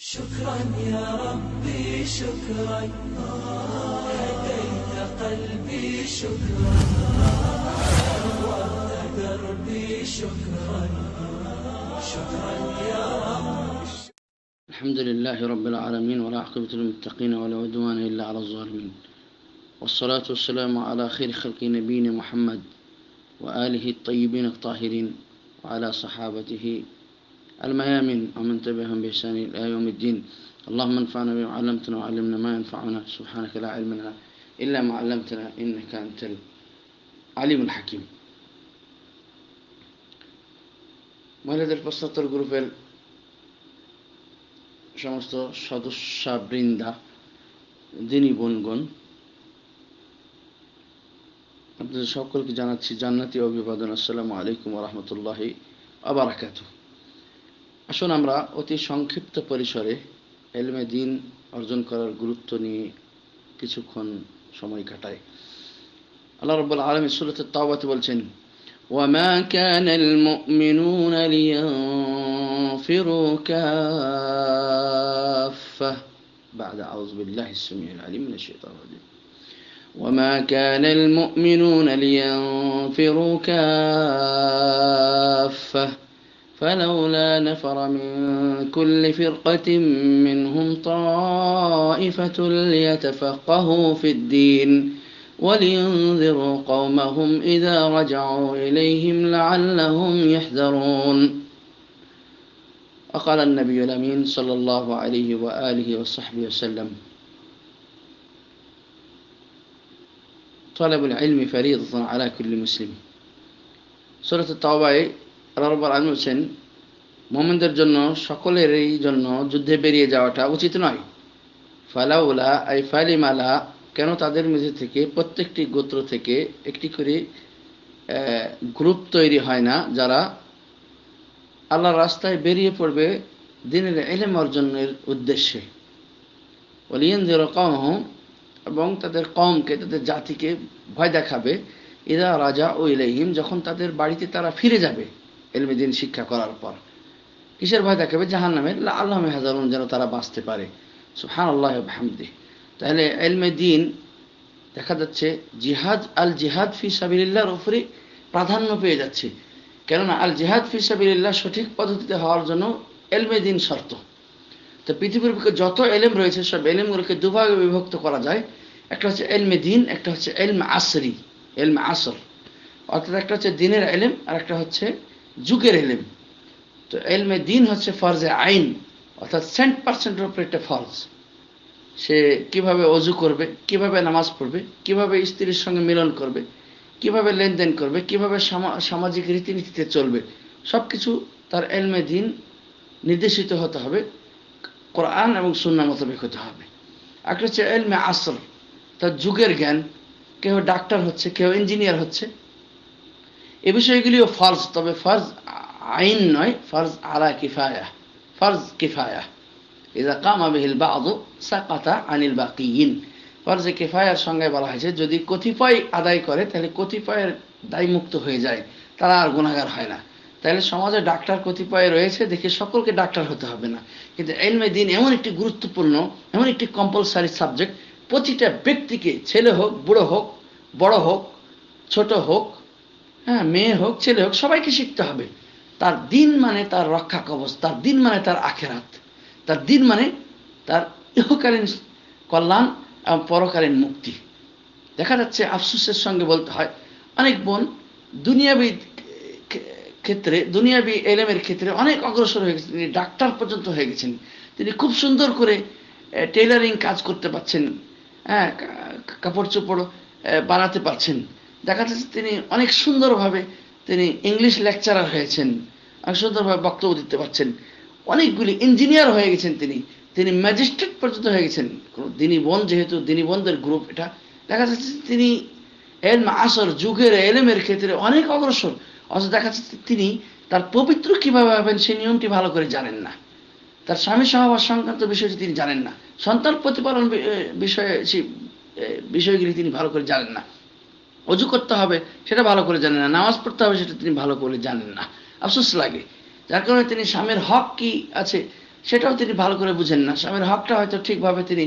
شكرا يا ربي شكرا هديت قلبي شكرا وابت دربي شكرا شكرا يا رب الحمد لله رب العالمين ولا عقبة للمتقين ولا عدوان إلا على الظالمين والصلاة والسلام على خير خلق نبينا محمد وآله الطيبين الطاهرين وعلى صحابته الميامين ومن تبعهم بإحسان إلى يوم الدين اللهم انفعنا بما علمتنا وعلمنا ما ينفعنا سبحانك لا علم لنا إلا ما علمتنا إنك أنت العليم الحكيم মহিলাদের পঁচাত্তর গ্রুপের সমস্ত সদস্যাবৃন্দা দিনী বনগণ আপনাদের সকলকে জানাচ্ছি জান্নাতি অভিবাদন আসসালামু আলাইকুম রহমতুল্লাহি আবার আসুন আমরা অতি সংক্ষিপ্ত পরিসরে এলমে দিন অর্জন করার গুরুত্ব নিয়ে কিছুক্ষণ সময় কাটাই আল্লাহ রব্বুল আলমী সুরত তাওয়াতে বলছেন وما كان المؤمنون لينفروا كافة بعد أعوذ بالله السميع العليم من الشيطان الرجيم وما كان المؤمنون لينفروا كافة فلولا نفر من كل فرقة منهم طائفة ليتفقهوا في الدين ولينذروا قومهم إذا رجعوا إليهم لعلهم يحذرون وقال النبي الأمين صلى الله عليه وآله وصحبه وسلم طلب العلم فريضة على كل مسلم سورة التوبة آية আল্লাহ রব্বুল আলম বলছেন মোমেনদের জন্য সকলেরই জন্য যুদ্ধে বেরিয়ে যাওয়াটা উচিত নয় ফালাউলা আই ফালিমালা কেন তাদের মধ্যে থেকে প্রত্যেকটি গোত্র থেকে একটি করে গ্রুপ তৈরি হয় না যারা আল্লাহর রাস্তায় বেরিয়ে পড়বে দিনের এলেম অর্জনের উদ্দেশ্যে অলিয়েন্দের কম এবং তাদের কমকে তাদের জাতিকে ভয় দেখাবে এরা রাজা ও ইলাইহিম যখন তাদের বাড়িতে তারা ফিরে যাবে এলমে দিন শিক্ষা করার পর কিসের ভয় দেখাবে জাহান নামের আল্লাহ হাজারুন যেন তারা বাঁচতে পারে সুহান আল্লাহ হামদি তাহলে এলমে দিন দেখা যাচ্ছে জিহাদ আল জিহাদ ফি সাবিল্লার ওপরে প্রাধান্য পেয়ে যাচ্ছে কেননা আল জিহাদ ফি সাবিল্লাহ সঠিক পদ্ধতিতে হওয়ার জন্য এলমে দিন শর্ত তো পৃথিবীর বুকে যত এলেম রয়েছে সব এলেমগুলোকে দুভাগে বিভক্ত করা যায় একটা হচ্ছে এলমে দিন একটা হচ্ছে এলম আসরি এলম আসর অর্থাৎ একটা হচ্ছে দিনের এলেম আর একটা হচ্ছে যুগের এলেম তো এলমে দিন হচ্ছে এ আইন অর্থাৎ সেন্ট পার্সেন্টের উপরে একটা ফরজ সে কিভাবে অজু করবে কিভাবে নামাজ পড়বে কিভাবে স্ত্রীর সঙ্গে মিলন করবে কিভাবে লেনদেন করবে কিভাবে সামাজিক রীতিনীতিতে চলবে সব কিছু তার এলমে দিন নির্দেশিত হতে হবে কোরআন এবং সুন্না মোতাবেক হতে হবে একটা হচ্ছে এলমে আসর তার যুগের জ্ঞান কেউ ডাক্তার হচ্ছে কেউ ইঞ্জিনিয়ার হচ্ছে এ বিষয়গুলিও ফর্জ তবে ফর্জ আইন নয় ফর্জ আলা কিফায়া ফর্জ কিফায়া ইদা কামা বিহিল বাদু সাকাতা আনিল বা বাকিয়িন ফর্জে কিফায়ার সঙ্গে বলা হয়েছে যদি কতিপয় আদায় করে তাহলে কতিপয়ের মুক্ত হয়ে যায় তারা আর গুণাগার হয় না তাহলে সমাজে ডাক্তার কতিপয় রয়েছে দেখে সকলকে ডাক্তার হতে হবে না কিন্তু এলমে দিন এমন একটি গুরুত্বপূর্ণ এমন একটি কম্পালসারি সাবজেক্ট প্রতিটা ব্যক্তিকে ছেলে হোক বুড়ো হোক বড় হোক ছোট হোক হ্যাঁ মেয়ে হোক ছেলে হোক সবাইকে শিখতে হবে তার দিন মানে তার রক্ষা কবচ তার দিন মানে তার আখেরাত তার দিন মানে তার ইহকালীন কল্যাণ এবং পরকালীন মুক্তি দেখা যাচ্ছে আফসুসের সঙ্গে বলতে হয় অনেক বোন দুনিয়াবিদ ক্ষেত্রে দুনিয়াবি এলএমের ক্ষেত্রে অনেক অগ্রসর হয়ে গেছেন তিনি ডাক্তার পর্যন্ত হয়ে গেছেন তিনি খুব সুন্দর করে টেলারিং কাজ করতে পারছেন হ্যাঁ কাপড় চোপড় বানাতে পারছেন দেখা যাচ্ছে তিনি অনেক সুন্দরভাবে তিনি ইংলিশ লেকচারার হয়েছেন অনেক সুন্দরভাবে বক্তব্য দিতে পারছেন অনেকগুলি ইঞ্জিনিয়ার হয়ে গেছেন তিনি তিনি ম্যাজিস্ট্রেট পর্যন্ত হয়ে গেছেন দিনী বন যেহেতু দিনী বনদের গ্রুপ এটা দেখা যাচ্ছে তিনি এলম আসর যুগের এলেমের ক্ষেত্রে অনেক অগ্রসর অথচ দেখা যাচ্ছে তিনি তার পবিত্র কীভাবে হবেন সেই নিয়মটি ভালো করে জানেন না তার স্বামী সহবাস সংক্রান্ত বিষয়টি তিনি জানেন না সন্তান প্রতিপালন বিষয়ে সেই বিষয়গুলি তিনি ভালো করে জানেন না অজু করতে হবে সেটা ভালো করে জানেন না নামাজ পড়তে হবে সেটা তিনি ভালো করে জানেন না আফসোস লাগে যার কারণে তিনি স্বামীর হক কি আছে সেটাও তিনি ভালো করে বুঝেন না স্বামীর হকটা হয়তো ঠিকভাবে তিনি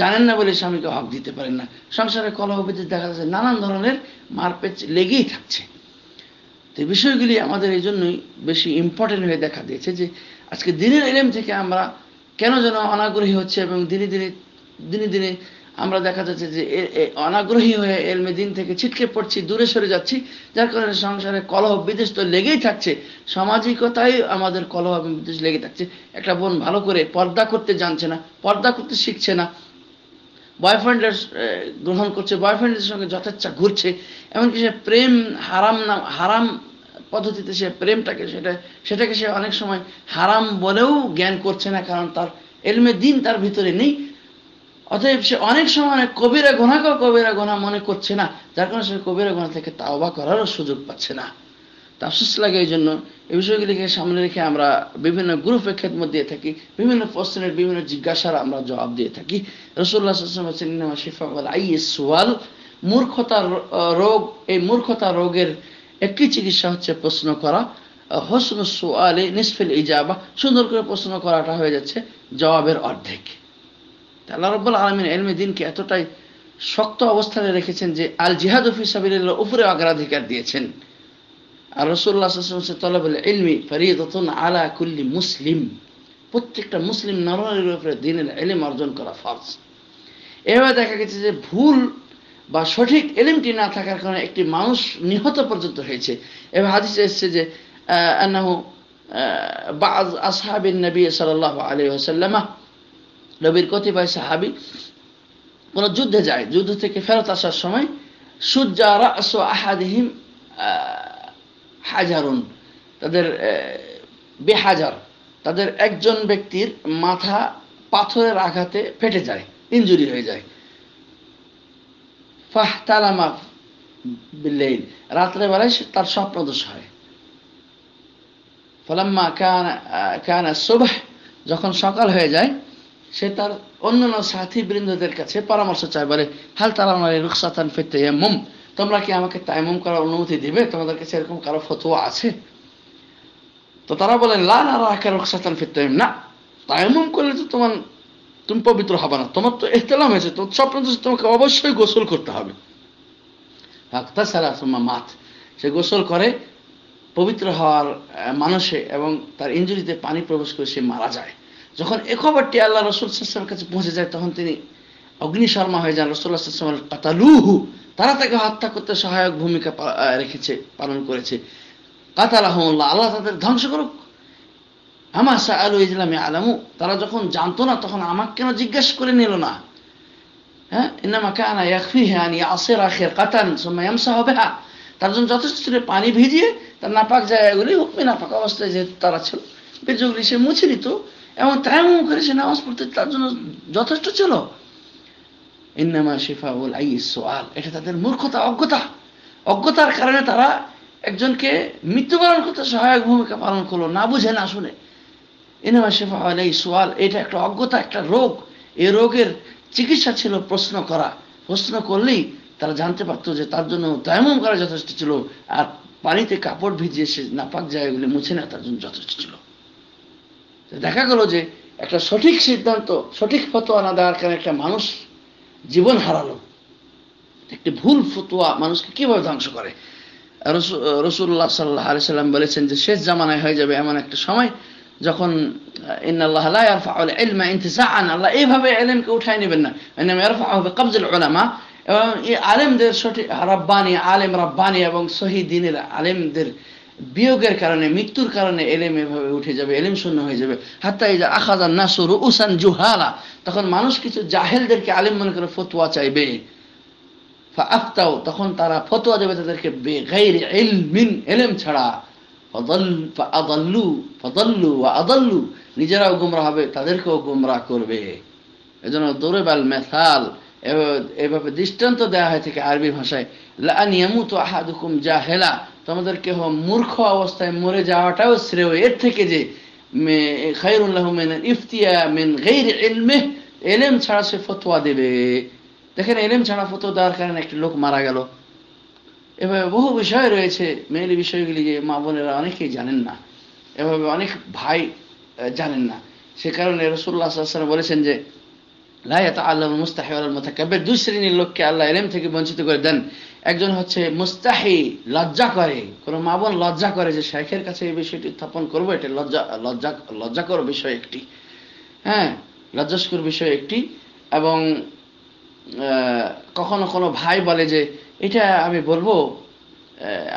জানেন না বলে স্বামীকে হক দিতে পারেন না সংসারে কলহ দেখা যাচ্ছে নানান ধরনের মারপেচ লেগেই থাকছে তো বিষয়গুলি আমাদের এই জন্যই বেশি ইম্পর্টেন্ট হয়ে দেখা দিয়েছে যে আজকে দিনের এলেম থেকে আমরা কেন যেন অনাগ্রহী হচ্ছে এবং দিনে দিনে দিনে দিনে আমরা দেখা যাচ্ছে যে অনাগ্রহী হয়ে এলমে দিন থেকে ছিটকে পড়ছি দূরে সরে যাচ্ছি যার কারণে সংসারে কলহ বিদেশ তো লেগেই থাকছে সামাজিকতায় আমাদের কলহ বিদেশ লেগে থাকছে একটা বোন ভালো করে পর্দা করতে জানছে না পর্দা করতে শিখছে না বয়ফ্রেন্ডের গ্রহণ করছে বয়ফ্রেন্ডের সঙ্গে যথেচ্ছা ঘুরছে এমনকি সে প্রেম হারাম না হারাম পদ্ধতিতে সে প্রেমটাকে সেটা সেটাকে সে অনেক সময় হারাম বলেও জ্ঞান করছে না কারণ তার এলমে দিন তার ভিতরে নেই অতএব সে অনেক সময় অনেক কবিরা গোনা কবিরা গোনা মনে করছে না যার কারণে সে কবিরা গোনা থেকে তাওবা করারও সুযোগ পাচ্ছে না তা সুস্থ লাগে এই জন্য এই বিষয়গুলিকে সামনে রেখে আমরা বিভিন্ন গ্রুপে খেদমত দিয়ে থাকি বিভিন্ন প্রশ্নের বিভিন্ন জিজ্ঞাসার আমরা জবাব দিয়ে থাকি রসুল্লাহ শিফা আই সোয়াল মূর্খতার রোগ এই মূর্খতা রোগের একটি চিকিৎসা হচ্ছে প্রশ্ন করা হসন সোয়ালে নিসফিল ইজাবা সুন্দর করে প্রশ্ন করাটা হয়ে যাচ্ছে জবাবের অর্ধেক আল্লাহ রব্বুল আলমিন এলমে দিনকে এতটাই শক্ত অবস্থানে রেখেছেন যে আল জিহাদ ফিসাবিল্লাহ উপরে অগ্রাধিকার দিয়েছেন আর রসুল্লাহ তলাবুল এলমি ফরিদতুন আলা কুল্লি মুসলিম প্রত্যেকটা মুসলিম নরনের উপরে দিনের এলিম অর্জন করা ফরজ এভাবে দেখা গেছে যে ভুল বা সঠিক এলিমটি না থাকার কারণে একটি মানুষ নিহত পর্যন্ত হয়েছে এবার হাদিস এসছে যে আহ বা আসহাবিন নবী সাল আলী আসাল্লামা নবীর কতিপয় সাহাবি কোন যুদ্ধে যায় যুদ্ধ থেকে ফেরত আসার সময় সূর্যা রাস আহাদিহিম হাজারুন তাদের বেহাজার তাদের একজন ব্যক্তির মাথা পাথরের আঘাতে ফেটে যায় ইঞ্জুরি হয়ে যায় ফাহ তালামা বিল্লেইল বেলায় তার স্বপ্নদোষ হয় ফলাম্মা কানা কানা সুবাহ যখন সকাল হয়ে যায় সে তার অন্যান্য সাথী বৃন্দদের কাছে পরামর্শ চায় বলে হাল তারা আমার রুকসাতান ফেতে মোম তোমরা কি আমাকে তাইমম করার অনুমতি দিবে তোমাদের কাছে এরকম কারো ফতোয়া আছে তো তারা বলেন লা না রাখা রুকসাতান ফেতে না তাইমম করলে তো তোমার তুমি পবিত্র হবে না তোমার তো এহতেলাম হয়েছে তো সব তোমাকে অবশ্যই গোসল করতে হবে তাছাড়া তোমার মাথ সে গোসল করে পবিত্র হওয়ার মানুষে এবং তার ইঞ্জুরিতে পানি প্রবেশ করে সে মারা যায় যখন এ খবরটি আল্লাহ রসুল সাল্লামের কাছে পৌঁছে যায় তখন তিনি অগ্নিশর্মা হয়ে যান রসুল্লাহ সাল্লামের কাতালুহু তারা তাকে হত্যা করতে সহায়ক ভূমিকা রেখেছে পালন করেছে কাতাল আহমুল্লাহ আল্লাহ তাদের ধ্বংস করুক আমার শাহ আলু ইসলামী আলামু তারা যখন জানতো না তখন আমাকে কেন জিজ্ঞাসা করে নিল না হ্যাঁ ইনামা হবে হা তার জন্য যথেষ্ট ছিল পানি ভিজিয়ে তার নাপাক জায়গাগুলি হুকমি নাপাক অবস্থায় যেহেতু তারা ছিল বেজগুলি সে মুছে দিত এবং তায়ামুম করে সে নামাজ পড়তে তার জন্য যথেষ্ট ছিল ইন্নামা শেফা উল আই সোয়াল এটা তাদের মূর্খতা অজ্ঞতা অজ্ঞতার কারণে তারা একজনকে মৃত্যুবরণ করতে সহায়ক ভূমিকা পালন করলো না বুঝে না শুনে ইনামা শেফা উল এই সোয়াল এটা একটা অজ্ঞতা একটা রোগ এ রোগের চিকিৎসা ছিল প্রশ্ন করা প্রশ্ন করলেই তারা জানতে পারত যে তার জন্য তায়ামুম করা যথেষ্ট ছিল আর পানিতে কাপড় ভিজিয়ে সে নাপাক জায়গাগুলি মুছে না তার জন্য যথেষ্ট ছিল দেখা গেল যে একটা সঠিক সিদ্ধান্ত সঠিক ফতোয়া না দেওয়ার কারণে একটা মানুষ জীবন হারালো একটি ভুল ফতোয়া মানুষকে কীভাবে ধ্বংস করে রসুল্লাহ সাল্লাহ আলি সাল্লাম বলেছেন যে শেষ জামানায় হয়ে যাবে এমন একটা সময় যখন আল্লাহ এইভাবে এলেমকে উঠাই নেবেন না কবজুল ওলামা এবং এই আলেমদের সঠিক রাব্বানি আলেম রাব্বানি এবং শহীদিনের আলেমদের বিয়োগের কারণে মৃত্যুর কারণে এলেম এভাবে উঠে যাবে এলেম শূন্য হয়ে যাবে হাত্তা এই আখাজান নাসুর উসান জুহালা তখন মানুষ কিছু জাহেলদেরকে আলেম মনে করে ফতোয়া চাইবে আফতাও তখন তারা ফতোয়া দেবে তাদেরকে বেগাইর এলেম ছাড়া ফদল্লু নিজেরাও গুমরা হবে তাদেরকেও গুমরা করবে এজন্য দৌড়েবাল মেথাল এভাবে দৃষ্টান্ত দেওয়া হয় থেকে আরবি ভাষায় লা ইয়ামুতু আহাদুকুম জাহেলা তোমাদের কেহ মূর্খ অবস্থায় মরে যাওয়াটাও শ্রেয় এর থেকে যে খাইরুল্লাহ ইফতিয়া মেন গেইর এলমে এলেম ছাড়া সে ফতোয়া দেবে দেখেন এলেম ছাড়া ফতোয়া দেওয়ার কারণে লোক মারা গেল এভাবে বহু বিষয় রয়েছে মেয়েলি বিষয়গুলি যে মা বোনেরা অনেকেই জানেন না এভাবে অনেক ভাই জানেন না সে কারণে রসুল্লাহ বলেছেন যে লাইয়াতা লোককে আল্লাহ এলেম থেকে বঞ্চিত করে দেন একজন হচ্ছে মুস্তাহি লজ্জা করে মা বোন লজ্জা করে যে শেখের কাছে এই বিষয়টি উত্থাপন করবো এটা লজ্জা লজ্জা লজ্জাকর বিষয় একটি হ্যাঁ লজ্জাস্কর বিষয় একটি এবং কখনো কোনো ভাই বলে যে এটা আমি বলবো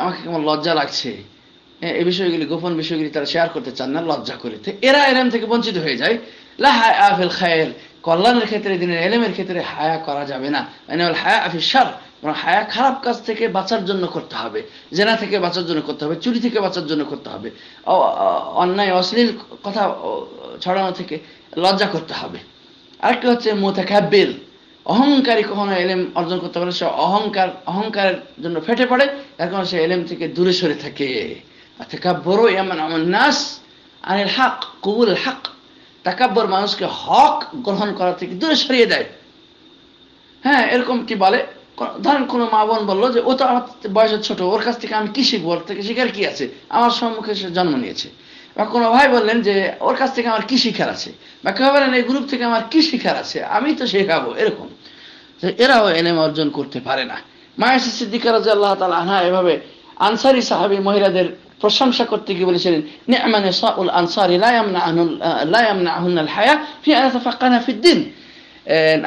আমাকে কেমন লজ্জা লাগছে এই বিষয়গুলি গোপন বিষয়গুলি তারা শেয়ার করতে চান না লজ্জা করে এরা এলেম থেকে বঞ্চিত হয়ে যায় লাহা আফেল খায়ের কল্যাণের ক্ষেত্রে দিনের এলেমের ক্ষেত্রে হায়া করা যাবে না মানে হায়া আফিসার হায়া খারাপ কাজ থেকে বাঁচার জন্য করতে হবে জেনা থেকে বাঁচার জন্য করতে হবে চুরি থেকে বাঁচার জন্য করতে হবে অন্যায় অশ্লীল কথা ছড়ানো থেকে লজ্জা করতে হবে আরেকটা হচ্ছে মোতাকাব্বির অহংকারী কখনো এলেম অর্জন করতে পারে সে অহংকার অহংকারের জন্য ফেটে পড়ে তার কারণে সে এলেম থেকে দূরে সরে থাকে অর্থাৎ বড় এমন আমার নাস আর হাক কবুল হাক তাকাব্বর মানুষকে হক গ্রহণ করা থেকে দূরে সরিয়ে দেয় হ্যাঁ এরকম কি বলে ধরেন কোনো মা বোন বললো যে ও তো আমার বয়সের ছোট ওর কাছ থেকে আমি কি শিখবো ওর থেকে শিখার কি আছে আমার সম্মুখে সে জন্ম নিয়েছে বা কোনো ভাই বললেন যে ওর কাছ থেকে আমার কি শিখার আছে বা কেউ বলেন এই গ্রুপ থেকে আমার কি শিখার আছে আমি তো শেখাবো এরকম যে এরাও এনেম অর্জন করতে পারে না মায়াসি সিদ্দিকার রাজা আল্লাহ তালা আনহা এভাবে আনসারি সাহাবি মহিলাদের প্রশংসা করতে গিয়ে বলেছিলেন নিয়মানে সাউল আনসারি লায়ামনা হায়া ফি আনাতা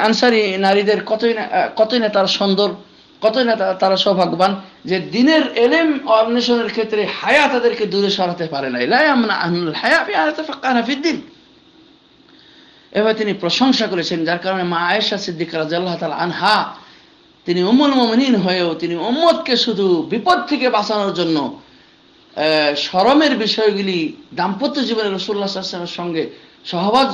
আনসারি নারীদের কতই না কতই না তারা সুন্দর কতই না তারা সৌভাগ্যবান যে দিনের এলেম অন্বেষণের ক্ষেত্রে হায়া তাদেরকে দূরে সরাতে পারে নাই লায়ামনা আহনুল হায়া ফি আনাতা ফাক্কানা ফিদ্দিন এবার তিনি প্রশংসা করেছেন যার কারণে মা আয়েশা সিদ্দিক রাজাল্লাহ তাল আনহা তিনি উমুল মমিন হয়েও তিনি উম্মদকে শুধু বিপদ থেকে বাঁচানোর জন্য সরমের বিষয়গুলি দাম্পত্য জীবনে রসুল্লাহ আসলামের সঙ্গে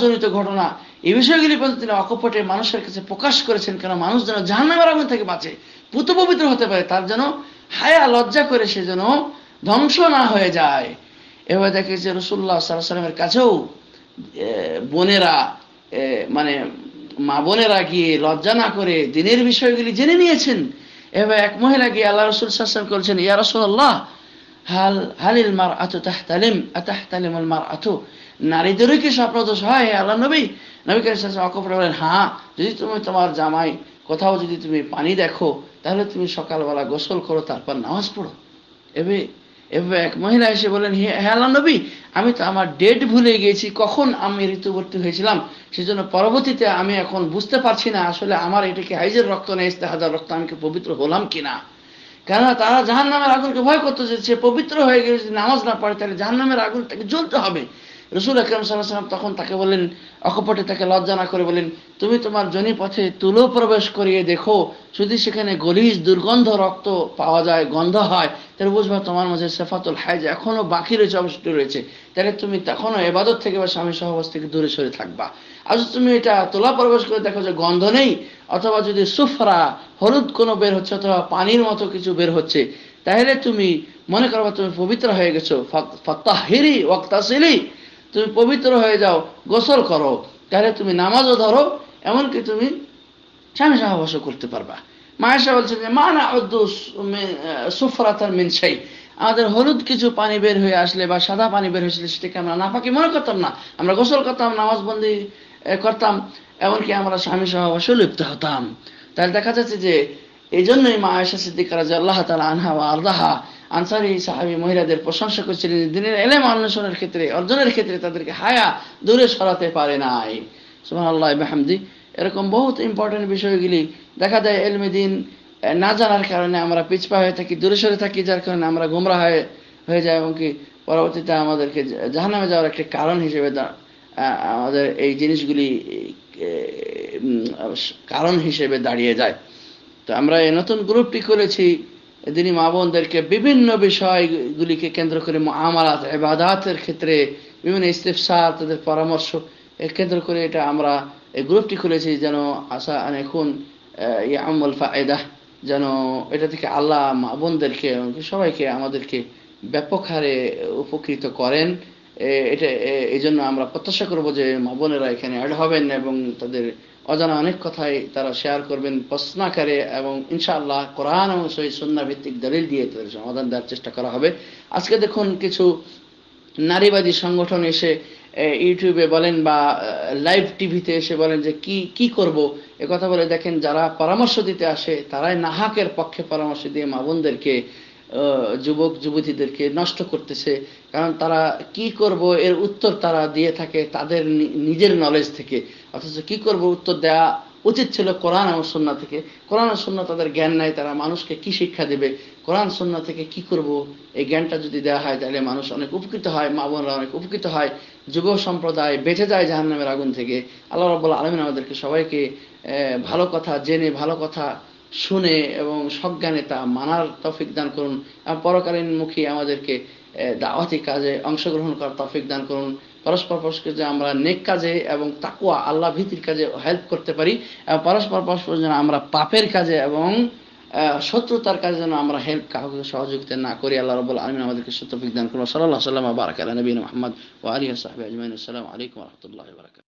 জনিত ঘটনা এই বিষয়গুলি পর্যন্ত তিনি অকপটে মানুষের কাছে প্রকাশ করেছেন কেন মানুষ যেন জাহান্নামের আগুন থেকে বাঁচে পুত পবিত্র হতে পারে তার যেন হায়া লজ্জা করে সে যেন ধ্বংস না হয়ে যায় এভাবে দেখে যে রসুল্লাহ সাল্লামের কাছেও বোনেরা মানে মা বোনেরা গিয়ে লজ্জা না করে দিনের বিষয়গুলি জেনে নিয়েছেন এভাবে এক মহিলা গিয়ে আল্লাহ রসুল সাল্লাম করেছেন ইয়া রসুল্লাহ হাল হালিল মার আতু তাহতালিম আতাহতালিমুল মার আতু নারীদেরই কি স্বপ্নদোষ হয় হে আল্লাহ নবী নবী কাছে অকপরে বলেন হ্যাঁ যদি তুমি তোমার জামাই কোথাও যদি তুমি পানি দেখো তাহলে তুমি সকালবেলা গোসল করো তারপর নামাজ পড়ো এবে এভাবে এক মহিলা এসে বলেন হে হে আল্লাহ নবী আমি তো আমার ডেট ভুলে গিয়েছি কখন আমি ঋতুবর্তী হয়েছিলাম সেজন্য পরবর্তীতে আমি এখন বুঝতে পারছি না আসলে আমার এটাকে হাইজের রক্ত নেই ইস্তেহাদার রক্ত আমি কি পবিত্র হলাম কিনা কেননা তারা জাহান নামের আগুনকে ভয় করতো যে সে পবিত্র হয়ে গেলে যদি নামাজ না পড়ে তাহলে জাহান নামের আগুন তাকে জ্বলতে হবে রসুল আকরম সাল্লাম তখন তাকে বলেন অকপটে তাকে লজ্জা না করে বলেন তুমি তোমার জনি পথে তুলো প্রবেশ করিয়ে দেখো যদি সেখানে গলিজ দুর্গন্ধ রক্ত পাওয়া যায় গন্ধ হয় তাহলে বুঝবা তোমার মাঝে সেফাতুল হায় যে এখনও বাকি রয়েছে অবশিষ্ট রয়েছে তাহলে তুমি তখনও এবাদত থেকে বা স্বামী সহবাস থেকে দূরে সরে থাকবা আর আচ্ছা, যদি তুমি এটা তোলা প্রবেশ করে দেখো যে গন্ধ নেই অথবা যদি সুফরা হলুদ কোনো বের হচ্ছে অথবা পানির মতো কিছু বের হচ্ছে তাহলে তুমি মনে করবা তুমি পবিত্র হয়ে গেছো ফত্তাহিরি ওয়াক্তাসিলি তুমি পবিত্র হয়ে যাও গোসল করো তাহলে তুমি নামাজও ধরো এমনকি তুমি স্বামী সহবাসও করতে পারবা মায়েশা বলছেন যে মা না সুফরা সুফরাতার মিনসাই আমাদের হলুদ কিছু পানি বের হয়ে আসলে বা সাদা পানি বের হয়েছিল সেটাকে আমরা নাফাকি মনে করতাম না আমরা গোসল করতাম নামাজ বন্দি করতাম এমনকি আমরা স্বামী সহবাসে লিপ্ত হতাম তাহলে দেখা যাচ্ছে যে এই জন্যই মা আয়সা সিদ্দিক রাজা আল্লাহ তালা আনহা বা আল্লাহা আনসারি সাহাবি মহিলাদের প্রশংসা করছিলেন দিনের এলেম অন্বেষণের ক্ষেত্রে অর্জনের ক্ষেত্রে তাদেরকে হায়া দূরে সরাতে পারে নাই সুমান আল্লাহ বেহামদি এরকম বহুত ইম্পর্টেন্ট বিষয়গুলি দেখা যায় এলমে দিন না জানার কারণে আমরা পিছপা হয়ে থাকি দূরে সরে থাকি যার কারণে আমরা গোমরা হয়ে হয়ে যায় এবং কি পরবর্তীতে আমাদেরকে জাহানামে যাওয়ার একটি কারণ হিসেবে আমাদের এই জিনিসগুলি কারণ হিসেবে দাঁড়িয়ে যায় তো আমরা এই নতুন গ্রুপটি করেছি তিনি মা বোনদেরকে বিভিন্ন বিষয়গুলিকে কেন্দ্র করে আমারাত এবাদাতের ক্ষেত্রে বিভিন্ন ইস্তেফসার তাদের পরামর্শ কেন্দ্র করে এটা আমরা এই গ্রুপটি খুলেছি যেন আশা এখন আমল ফায়দা যেন এটা থেকে আল্লাহ মা বোনদেরকে সবাইকে আমাদেরকে ব্যাপক হারে উপকৃত করেন এটা এই জন্য আমরা প্রত্যাশা করব যে মা বোনেরা এখানে অ্যাড হবেন এবং তাদের অজানা অনেক কথাই তারা শেয়ার করবেন প্রশ্নাকারে এবং ইনশাআল্লাহ কোরআন এবং সহি সন্না ভিত্তিক দলিল দিয়ে তাদের সমাধান দেওয়ার চেষ্টা করা হবে আজকে দেখুন কিছু নারীবাদী সংগঠন এসে ইউটিউবে বলেন বা লাইভ টিভিতে এসে বলেন যে কি কি করব এ কথা বলে দেখেন যারা পরামর্শ দিতে আসে তারাই নাহাকের পক্ষে পরামর্শ দিয়ে মা বোনদেরকে যুবক যুবতীদেরকে নষ্ট করতেছে কারণ তারা কি করব এর উত্তর তারা দিয়ে থাকে তাদের নিজের নলেজ থেকে অথচ কি করব উত্তর দেয়া উচিত ছিল কোরআন এবং সন্না থেকে কোরআন সন্না তাদের জ্ঞান নাই তারা মানুষকে কি শিক্ষা দেবে কোরআন সন্না থেকে কি করব এই জ্ঞানটা যদি দেওয়া হয় তাহলে মানুষ অনেক উপকৃত হয় মা বোনরা অনেক উপকৃত হয় যুব সম্প্রদায় বেঁচে যায় জাহান্নামের আগুন থেকে আল্লাহ রব্বুল আলমিন আমাদেরকে সবাইকে ভালো কথা জেনে ভালো কথা শুনে এবং সজ্ঞানে তা মানার তফিক দান করুন এবং পরকালীন মুখী আমাদেরকে দাওয়াতি কাজে অংশগ্রহণ করার তফিক দান করুন পরস্পর পরস্পর যে আমরা নেক কাজে এবং তাকুয়া আল্লাহ ভীতির কাজে হেল্প করতে পারি এবং পরস্পর পরস্পর যেন আমরা পাপের কাজে এবং শত্রুতার কাজে যেন আমরা হেল্প কাউকে সহযোগিতা না করি আল্লাহ রবুল আলমিন আমাদেরকে সত্যফিক দান করুন সাল্লাহ সাল্লাম বারাকাল নবীন মোহাম্মদ ও আলী সাহাবি আজমাইন আসসালাম আলাইকুম রহমতুল্লাহ বারাকাত